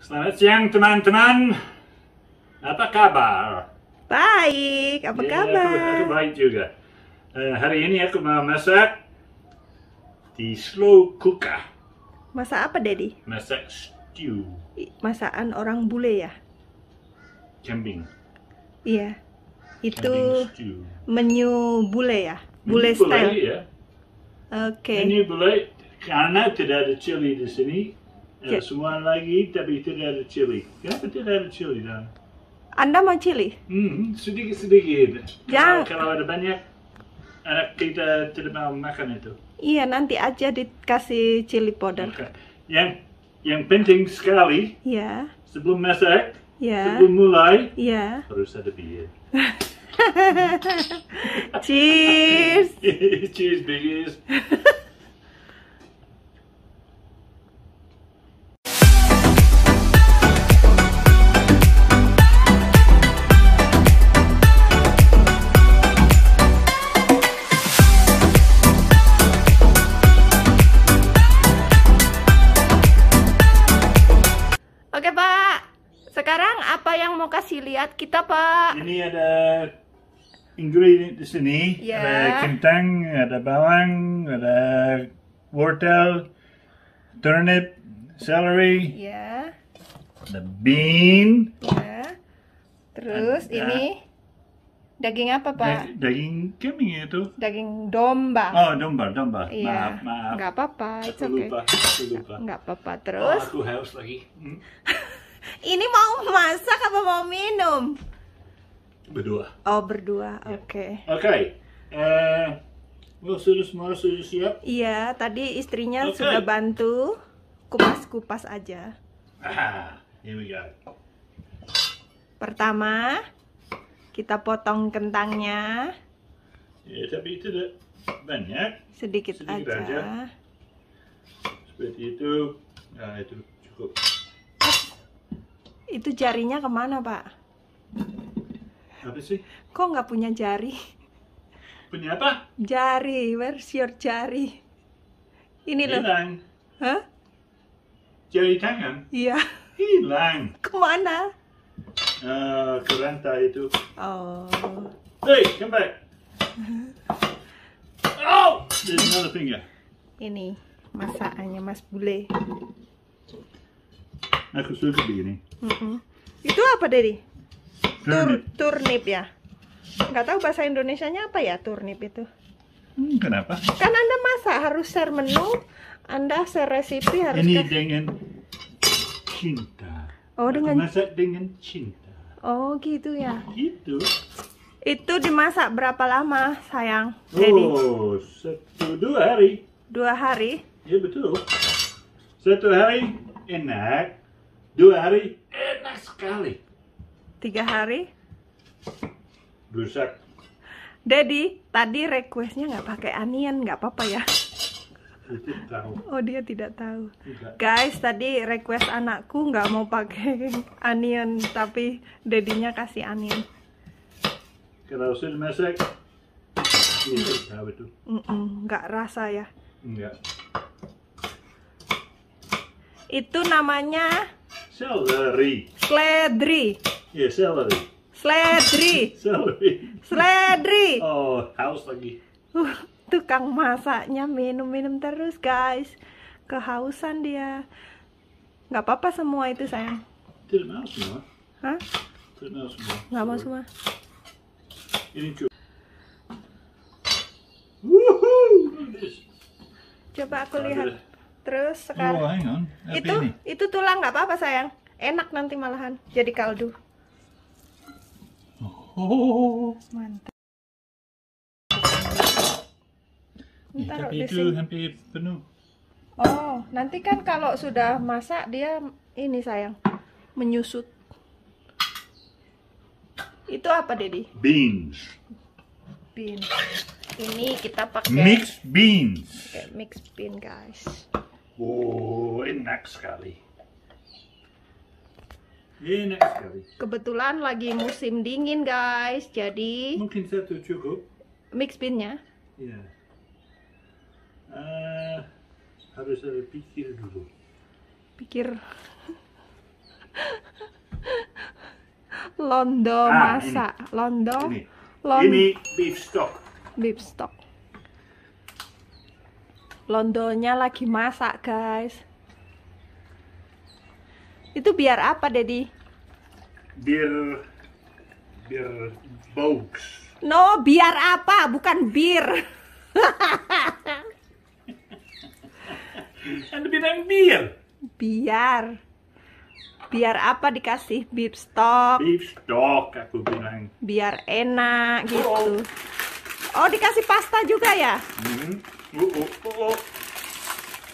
Selamat siang teman-teman. Apa kabar? Baik, apa ya, kabar? Aku, aku baik juga. Uh, hari ini aku mau masak di slow cooker. Masak apa, Daddy? Masak stew. Masakan orang bule ya? Camping. Iya. Itu menu bule ya? Bule menu style. Bule, ya. Oke. Okay. Menu bule karena tidak ada chili di sini, Ya, semua lagi tapi tidak ada chili. Kenapa tidak ada chili dan? Anda mau chili? Hmm, sedikit-sedikit. Jangan. Ya. Kalau, kalau ada banyak, anak kita tidak mau makan itu. Iya, nanti aja dikasih chili powder. Okay. Yang yang penting sekali. Ya. Sebelum masak. Ya. Sebelum mulai. Ya. Harus ada biaya. Cheers. Cheers, biggies. ini ada ingredient di sini. Yeah. Ada kentang, ada bawang, ada wortel, turnip, celery. Yeah. Ada bean. Yeah. Terus ada, ini daging apa pak? Daging kambing itu. Daging domba. Oh domba, domba. Iya. Maaf, maaf. Gak apa-apa, itu okay. lupa, aku lupa. Gak apa-apa. Oh, terus? Oh, aku haus lagi. Hmm? ini mau masak apa mau minum? Berdua. Oh, berdua. Ya. Oke. Yeah. Oke. Okay. Okay. Uh, sudah semua sudah siap? Iya, tadi istrinya okay. sudah bantu kupas-kupas aja. Ah, here we go. Pertama, kita potong kentangnya. Ya, tapi tidak banyak. Sedikit, Sedikit aja. aja. Seperti itu. Nah, itu cukup. Itu jarinya kemana, Pak? Apa sih? Kok nggak punya jari? Punya apa? Jari, where's your jari? Ini Hilang. loh. Hilang. Hah? Jari tangan? Iya. Hilang. Kemana? Uh, ke rantai itu. Oh. Hey, come back. oh, there's another finger. Ini masakannya Mas Bule. Aku suka begini. Mm -mm. Itu apa, Dedi? tur turnip ya nggak tahu bahasa Indonesia-nya apa ya turnip itu hmm, kenapa kan anda masak harus share menu anda share resepi harus ini dengan cinta oh dengan masak dengan cinta oh gitu ya gitu itu dimasak berapa lama sayang jadi oh satu dua hari dua hari iya betul satu hari enak dua hari enak sekali tiga hari Rusak. Dedi, tadi requestnya nggak pakai onion, nggak apa-apa ya? Oh dia tidak tahu. Tidak. Guys, tadi request anakku nggak mau pakai onion, tapi dedinya kasih onion. Kalau mesek, nggak rasa ya? Enggak. Itu namanya. Celery. Celery. Iya, yeah, celery. Seledri. celery. Seledri. Oh, haus lagi. Uh, tukang masaknya minum-minum terus, guys. Kehausan dia. Gak apa-apa semua itu, sayang. Tidak mau semua. Hah? Tidak mau semua. Gak mau semua. Ini cukup. Coba aku lihat. Terus sekarang. Oh, itu ini? itu tulang nggak apa-apa sayang. Enak nanti malahan jadi kaldu. Oh. Mantap. itu hampir penuh. Oh, nanti kan kalau sudah masak dia ini sayang menyusut. Itu apa, Dedi? Beans. Beans. Ini kita pakai mixed beans. Pakai mix bean, guys. Oh, enak sekali. Kebetulan lagi musim dingin guys, jadi mungkin satu cukup. Mix binnya? Ya, Uh, harus ada pikir dulu. Pikir. Londo ah, masak. Ini. Londo. Ini. Lon ini beef stock. Beef stock. Londonya lagi masak guys. Itu biar apa, Dedi? Bir bir box. No, biar apa? Bukan bir. Anda bilang bir. Biar. Biar apa dikasih beef stock? Beef stock aku bilang. Biar enak oh. gitu. Oh, oh. dikasih pasta juga ya? Mm -hmm. uh, uh, uh, uh.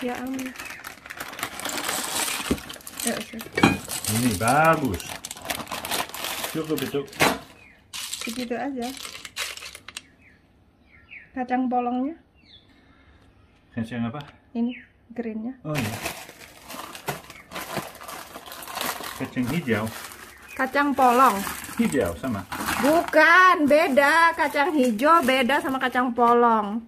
Ya ampun. Ya, ini bagus. Cukup itu. Begitu aja. Kacang polongnya. Kacang apa? Ini greennya. Oh iya. Kacang hijau. Kacang polong. Hijau sama. Bukan, beda. Kacang hijau beda sama kacang polong.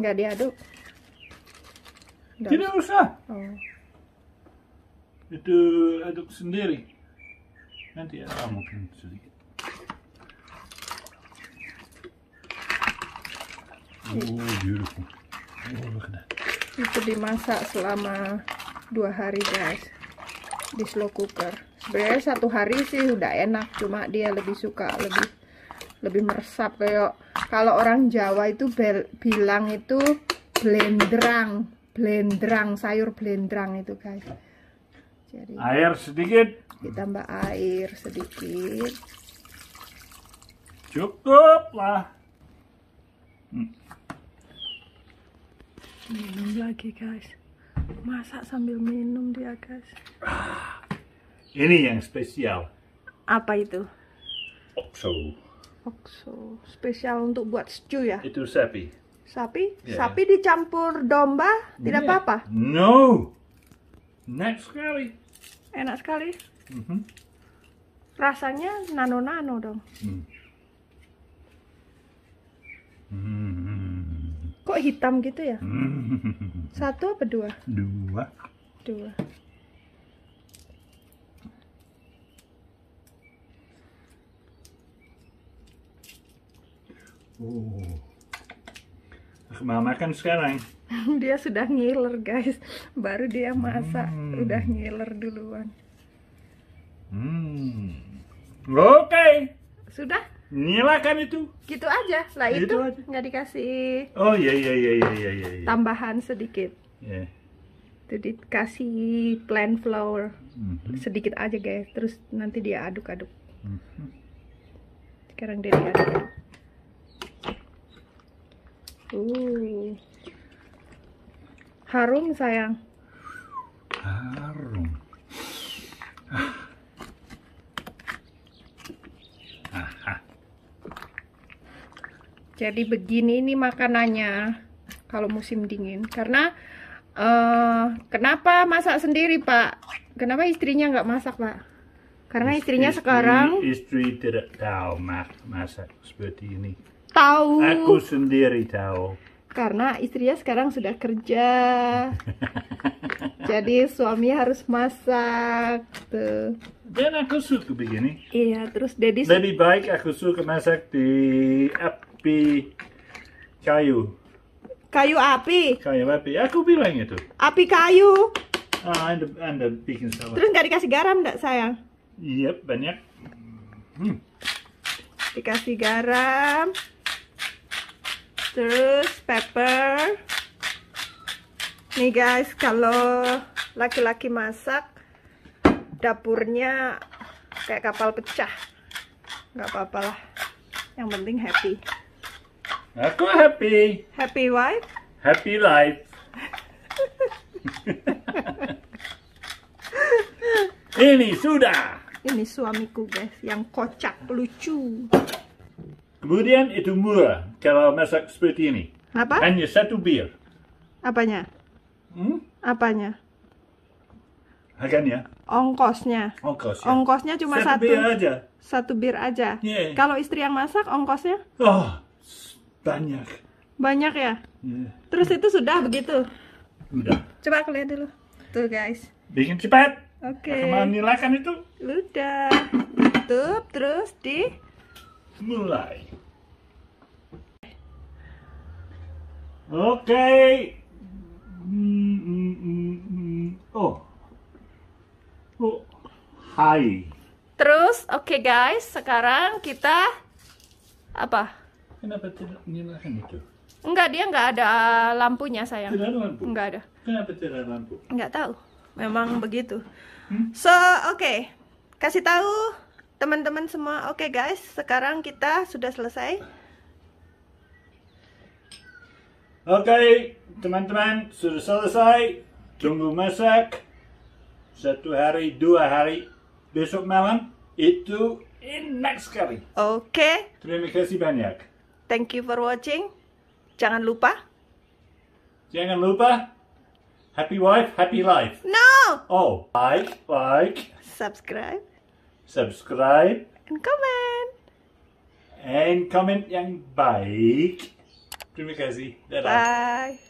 nggak diaduk tidak usah oh. itu aduk sendiri nanti ya oh, mungkin sedikit oh beautiful oh look at that itu dimasak selama dua hari guys di slow cooker sebenarnya satu hari sih udah enak cuma dia lebih suka lebih lebih meresap kayak kalau orang Jawa itu bilang itu blendrang blendrang sayur blendrang itu guys jadi air sedikit ditambah air sedikit cukup lah hmm. minum lagi guys masak sambil minum dia guys ah, ini yang spesial apa itu so bakso spesial untuk buat stew ya itu sapi sapi yeah. sapi dicampur domba tidak apa-apa no enak sekali enak sekali mm -hmm. rasanya nano nano dong Mm. kok hitam gitu ya mm. satu apa dua dua dua Oh. Mama kan sekarang. dia sudah ngiler guys, baru dia masak hmm. udah ngiler duluan. Hmm. Oke. Okay. Sudah? Nyilakan itu. Gitu aja. Lah gitu itu, itu nggak dikasih. Oh iya iya iya iya iya. iya, iya. Tambahan sedikit. Yeah. kasih kasih plant flower mm -hmm. sedikit aja guys. Terus nanti dia aduk-aduk. Mm -hmm. Sekarang dia diaduk. Uh. Harum sayang. Harum. Jadi begini ini makanannya kalau musim dingin. Karena uh, kenapa masak sendiri Pak? Kenapa istrinya nggak masak Pak? Karena istrinya istri, sekarang istri tidak tahu masak seperti ini. Tahu. Aku sendiri tahu. Karena istrinya sekarang sudah kerja. Jadi suami harus masak. Tuh. Dan aku suka begini. Iya, terus Dedi Lebih baik aku suka masak di api kayu. Kayu api? Kayu api. Aku bilang itu. Api kayu. Ah, anda, anda bikin salah. Terus nggak dikasih garam nggak sayang? Yep, banyak. Hmm. Dikasih garam terus pepper nih guys kalau laki-laki masak dapurnya kayak kapal pecah nggak apa-apalah yang penting happy aku happy happy wife happy life ini sudah ini suamiku guys yang kocak lucu Kemudian itu murah kalau masak seperti ini. Apa? Hanya satu bir. Apanya? Hmm? Apanya? Harganya? Ongkosnya. Ongkosnya. Ongkosnya cuma satu. Satu bir aja. Satu bir aja. Yeah. Kalau istri yang masak ongkosnya? Oh, banyak. Banyak ya? Yeah. Terus itu sudah begitu? Sudah. Coba aku lihat dulu. Tuh guys. Bikin cepat. Oke. Okay. Kemana nilakan itu. Sudah. Tutup terus di mulai. Oke. Mm, mm, mm, oh. Oh. Hai. Terus, oke okay guys, sekarang kita apa? Kenapa tidak menyalakan itu? Enggak, dia enggak ada lampunya sayang. Tidak ada lampu. Enggak ada. Kenapa tidak ada lampu? Enggak tahu. Memang begitu. Hmm? So, oke. Okay. Kasih tahu teman-teman semua oke okay guys sekarang kita sudah selesai oke okay, teman-teman sudah selesai tunggu masak satu hari dua hari besok malam itu enak sekali oke okay. terima kasih banyak thank you for watching jangan lupa jangan lupa happy wife happy life no oh like like subscribe subscribe and comment. And comment yang baik. Terima kasih. Dadah. Bye.